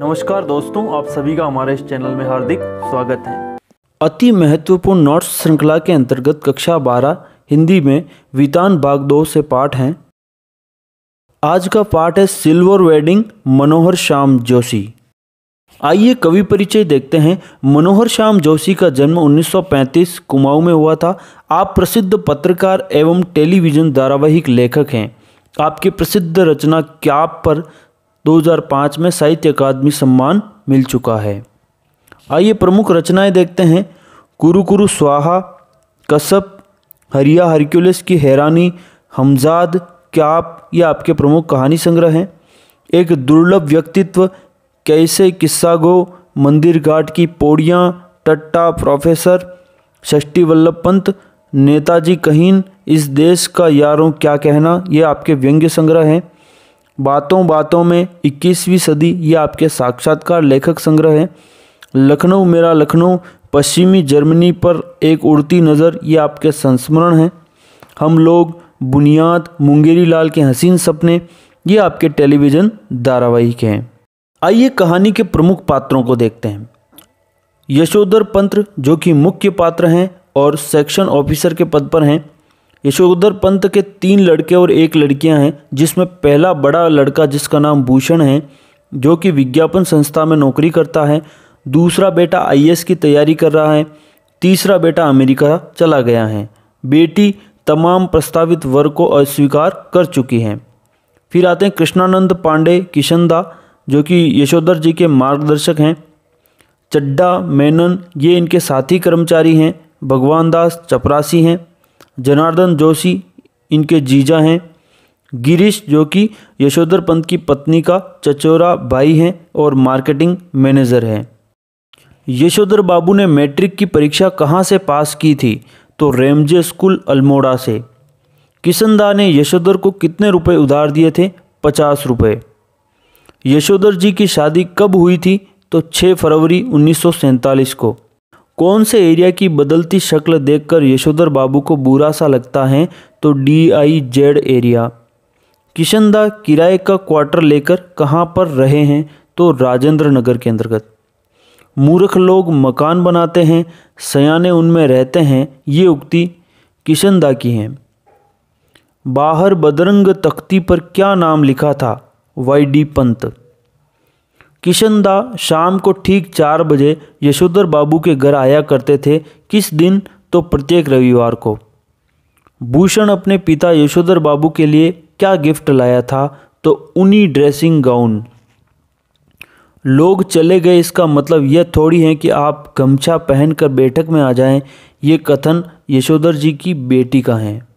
नमस्कार दोस्तों आप सभी का हमारे इस चैनल में हार्दिक स्वागत है अति महत्वपूर्ण नोट्स श्रृंखला के अंतर्गत कक्षा 12 हिंदी में वितान भाग दो से पाठ हैं आज का पाठ है सिल्वर वेडिंग मनोहर श्याम जोशी आइए कवि परिचय देखते हैं मनोहर श्याम जोशी का जन्म 1935 कुमाऊं में हुआ था आप प्रसिद्ध पत्रकार एवं टेलीविजन धारावाहिक लेखक हैं आपकी प्रसिद्ध रचना क्या पर 2005 में साहित्य अकादमी सम्मान मिल चुका है आइए प्रमुख रचनाएं देखते हैं कुरु कुरु स्वाहा कसब हरिया हरक्यूलस की हैरानी हमजाद क्या आप ये आपके प्रमुख कहानी संग्रह हैं एक दुर्लभ व्यक्तित्व कैसे किस्सा गो मंदिर घाट की पौड़ियाँ टट्टा प्रोफेसर षष्टी वल्लभ पंत नेताजी कहीन इस देश का यारों क्या कहना ये आपके व्यंग्य संग्रह हैं बातों बातों में 21वीं सदी ये आपके साक्षात्कार लेखक संग्रह है लखनऊ मेरा लखनऊ पश्चिमी जर्मनी पर एक उड़ती नज़र ये आपके संस्मरण है हम लोग बुनियाद मुंगेरी लाल के हसीन सपने ये आपके टेलीविज़न धारावाहिक हैं आइए कहानी के प्रमुख पात्रों को देखते हैं यशोधर पंत्र जो कि मुख्य पात्र हैं और सेक्शन ऑफिसर के पद पर हैं यशोधर पंत के तीन लड़के और एक लड़कियां हैं जिसमें पहला बड़ा लड़का जिसका नाम भूषण है जो कि विज्ञापन संस्था में नौकरी करता है दूसरा बेटा आईएएस की तैयारी कर रहा है तीसरा बेटा अमेरिका चला गया है बेटी तमाम प्रस्तावित वर्ग को अस्वीकार कर चुकी हैं फिर आते हैं कृष्णानंद पांडे किशनदा जो कि यशोधर जी के मार्गदर्शक हैं चड्डा मेनन ये इनके साथी कर्मचारी हैं भगवान दास चपरासी हैं जनार्दन जोशी इनके जीजा हैं गिरीश जो कि यशोधर पंत की पत्नी का चचोरा भाई हैं और मार्केटिंग मैनेजर हैं यशोधर बाबू ने मैट्रिक की परीक्षा कहाँ से पास की थी तो रेमजे स्कूल अल्मोड़ा से किशनदा ने यशोधर को कितने रुपए उधार दिए थे पचास रुपये यशोधर जी की शादी कब हुई थी तो 6 फरवरी उन्नीस को कौन से एरिया की बदलती शक्ल देखकर यशोधर बाबू को बुरा सा लगता है तो डी आई जेड एरिया किशनदा किराए का क्वार्टर लेकर कहाँ पर रहे हैं तो राजेंद्र नगर के अंतर्गत मूर्ख लोग मकान बनाते हैं सयाने उनमें रहते हैं ये उक्ति किशनदा की हैं बाहर बदरंग तख्ती पर क्या नाम लिखा था वाई डी पंत किशनदा शाम को ठीक चार बजे यशोधर बाबू के घर आया करते थे किस दिन तो प्रत्येक रविवार को भूषण अपने पिता यशोधर बाबू के लिए क्या गिफ्ट लाया था तो उन्हीं ड्रेसिंग गाउन लोग चले गए इसका मतलब यह थोड़ी है कि आप गमछा पहनकर बैठक में आ जाएं ये कथन यशोधर जी की बेटी का है